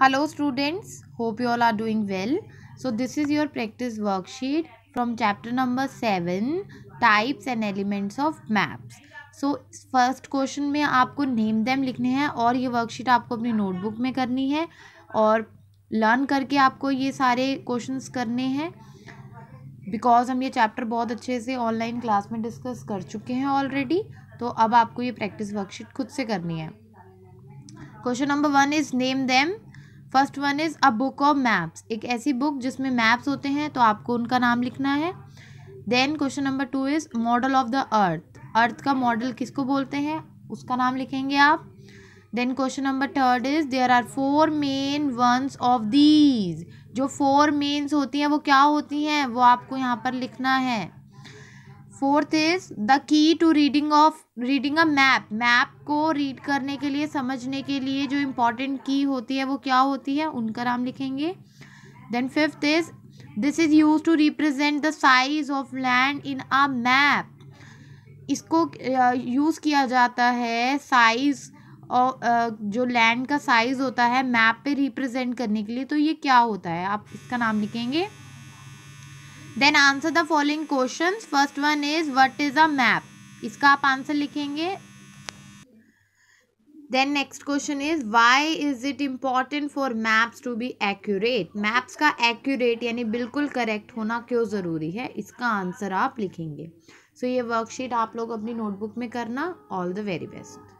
hello students hope you all are doing well so this is your practice worksheet from chapter number 7 types and elements of maps so first question में आपको name them लिखने हैं और ये worksheet आपको अपनी notebook में करनी है और लर्न करके आपको ये सारे क्वेश्चंस करने हैं बिकॉज हम ये चैप्टर बहुत अच्छे से ऑनलाइन क्लास में डिस्कस कर चुके हैं ऑलरेडी तो अब आपको ये प्रैक्टिस वर्कशीट खुद से करनी है question number one is name them first one is a book of maps एक ऐसी बुक जिसमें मैप्स होते हैं तो आपको उनका नाम लिखना है then question number two is model of the earth earth का मॉडल किसको बोलते हैं उसका नाम लिखेंगे आप then question number third is there are four main ones of these जो फोर मेन्स होती हैं वो क्या होती हैं वो आपको यहाँ पर लिखना है fourth is the key to reading of reading a map map को रीड करने के लिए समझने के लिए जो इम्पोर्टेंट की होती है वो क्या होती है उनका नाम लिखेंगे then fifth is this is use to represent the size of land in a map इसको यूज़ किया जाता है साइज़ और जो लैंड का साइज़ होता है मैप पे रिप्रेजेंट करने के लिए तो ये क्या होता है आप इसका नाम लिखेंगे then answer the following question first one is what is a map इसका आप आंसर लिखेंगे then next question is why is it important for maps to be accurate maps का एक्यूरेट यानी बिल्कुल करेक्ट होना क्यों ज़रूरी है इसका आंसर आप लिखेंगे सो so, ये वर्कशीट आप लोग अपनी नोटबुक में करना ऑल द वेरी बेस्ट